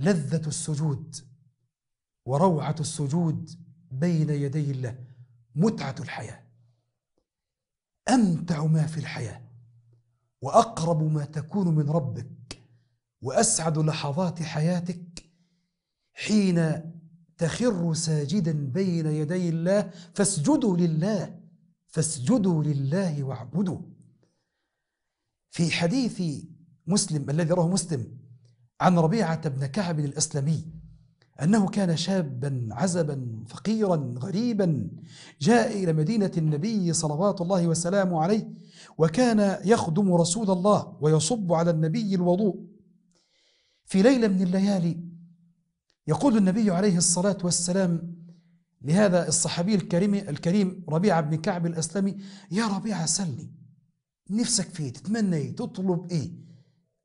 لذة السجود وروعة السجود بين يدي الله متعة الحياة أمتع ما في الحياة وأقرب ما تكون من ربك وأسعد لحظات حياتك حين تخر ساجدا بين يدي الله فاسجدوا لله فاسجدوا لله واعبدوا في حديث مسلم الذي رواه مسلم عن ربيعة بن كعب الأسلمي أنه كان شابا عزبا فقيرا غريبا جاء إلى مدينة النبي صلوات الله وسلامه عليه وكان يخدم رسول الله ويصب على النبي الوضوء في ليلة من الليالي يقول النبي عليه الصلاة والسلام لهذا الصحابي الكريم الكريم ربيعة بن كعب الأسلمي يا ربيعة سلني نفسك في تتمنى ايه تطلب ايه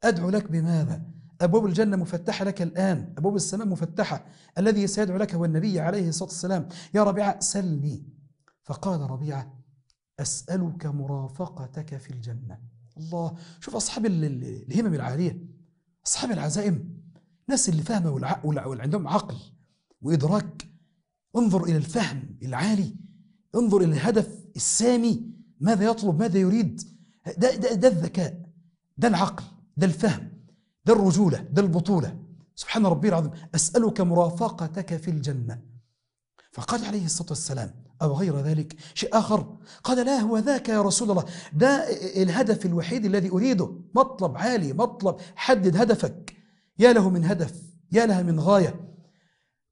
أدعو لك بماذا أبواب الجنة مفتحة لك الآن أبواب السماء مفتحة الذي سيدعو لك هو النبي عليه الصلاة والسلام يا ربيعة سلني فقال ربيعة أسألك مرافقتك في الجنة الله شوف أصحاب الهمم العالية أصحاب العزائم الناس اللي فاهمة واللي عندهم عقل وإدراك انظر إلى الفهم العالي انظر إلى الهدف السامي ماذا يطلب ماذا يريد ده, ده, ده الذكاء ده العقل ده الفهم ده الرجولة ده البطولة سبحان ربي العظيم أسألك مرافقتك في الجنة فقال عليه الصلاة والسلام أو غير ذلك شيء آخر قال لا هو ذاك يا رسول الله ده الهدف الوحيد الذي أريده مطلب عالي مطلب حدد هدفك يا له من هدف يا لها من غاية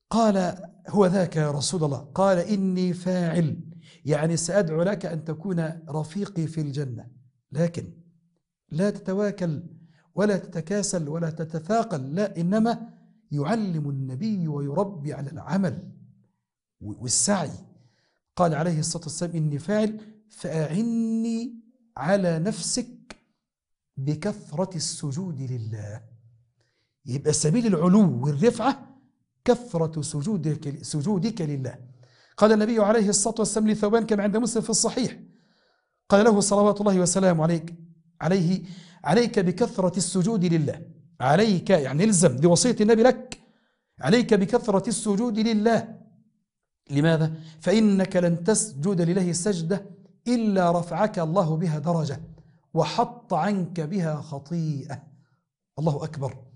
قال هو ذاك يا رسول الله قال إني فاعل يعني سأدعو لك أن تكون رفيقي في الجنة لكن لا تتواكل ولا تتكاسل ولا تتثاقل لا إنما يعلم النبي ويربي على العمل والسعي قال عليه الصلاة والسلام إني فاعل فأعني على نفسك بكثرة السجود لله يبقى سبيل العلو والرفعة كثرة سجودك, سجودك لله قال النبي عليه الصلاة والسلام لثوبان كما عند مسلم في الصحيح قال له صلوات الله وسلامه عليك عليه عليك بكثرة السجود لله عليك يعني الزم بوصية النبي لك عليك بكثرة السجود لله لماذا؟ فإنك لن تسجد لله سجدة إلا رفعك الله بها درجة وحط عنك بها خطيئة الله أكبر